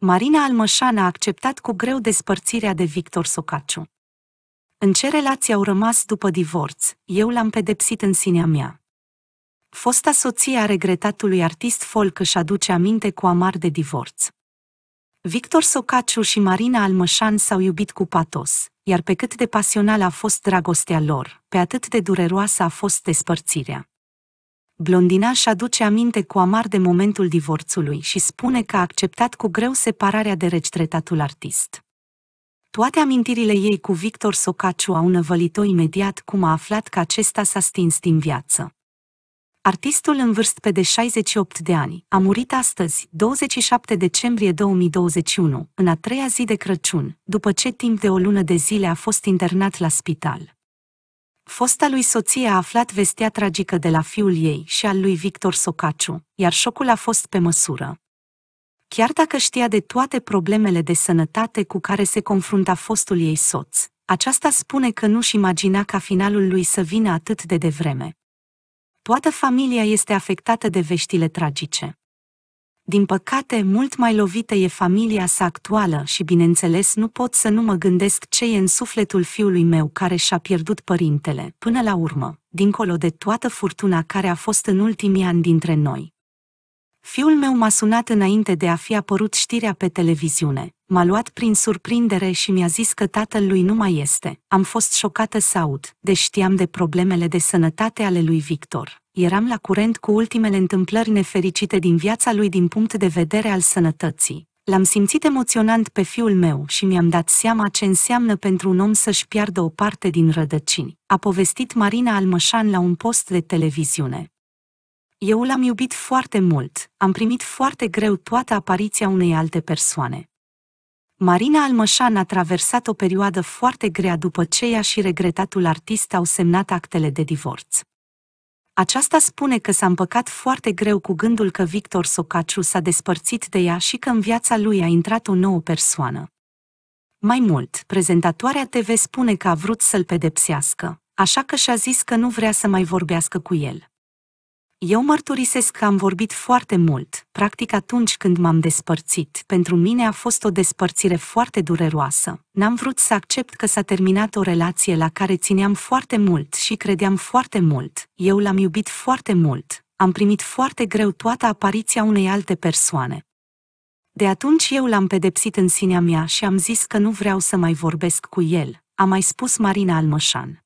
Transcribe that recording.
Marina Almășan a acceptat cu greu despărțirea de Victor Socaciu. În ce relații au rămas după divorț, eu l-am pedepsit în sinea mea. Fosta soție a regretatului artist folk își aduce aminte cu amar de divorț. Victor Socaciu și Marina Almășan s-au iubit cu patos, iar pe cât de pasional a fost dragostea lor, pe atât de dureroasă a fost despărțirea blondina își aduce aminte cu amar de momentul divorțului și spune că a acceptat cu greu separarea de retretatul artist. Toate amintirile ei cu Victor Socaciu au năvălit-o imediat cum a aflat că acesta s-a stins din viață. Artistul în vârstă de 68 de ani a murit astăzi, 27 decembrie 2021, în a treia zi de Crăciun, după ce timp de o lună de zile a fost internat la spital. Fosta lui soție a aflat vestea tragică de la fiul ei și al lui Victor Socaciu, iar șocul a fost pe măsură. Chiar dacă știa de toate problemele de sănătate cu care se confrunta fostul ei soț, aceasta spune că nu-și imagina ca finalul lui să vină atât de devreme. Toată familia este afectată de veștile tragice din păcate mult mai lovită e familia sa actuală și bineînțeles nu pot să nu mă gândesc ce e în sufletul fiului meu care și-a pierdut părintele, până la urmă, dincolo de toată furtuna care a fost în ultimii ani dintre noi. Fiul meu m-a sunat înainte de a fi apărut știrea pe televiziune. M-a luat prin surprindere și mi-a zis că tatăl lui nu mai este. Am fost șocată să aud, deși știam de problemele de sănătate ale lui Victor eram la curent cu ultimele întâmplări nefericite din viața lui din punct de vedere al sănătății. L-am simțit emoționant pe fiul meu și mi-am dat seama ce înseamnă pentru un om să-și piardă o parte din rădăcini, a povestit Marina Almășan la un post de televiziune. Eu l-am iubit foarte mult, am primit foarte greu toată apariția unei alte persoane. Marina Almășan a traversat o perioadă foarte grea după ce ea și regretatul artist au semnat actele de divorț. Aceasta spune că s-a împăcat foarte greu cu gândul că Victor Socaciu s-a despărțit de ea și că în viața lui a intrat o nouă persoană. Mai mult, prezentatoarea TV spune că a vrut să-l pedepsească, așa că și-a zis că nu vrea să mai vorbească cu el. Eu mărturisesc că am vorbit foarte mult, practic atunci când m-am despărțit. Pentru mine a fost o despărțire foarte dureroasă. N-am vrut să accept că s-a terminat o relație la care țineam foarte mult și credeam foarte mult. Eu l-am iubit foarte mult. Am primit foarte greu toată apariția unei alte persoane. De atunci eu l-am pedepsit în sinea mea și am zis că nu vreau să mai vorbesc cu el, a mai spus Marina Almășan.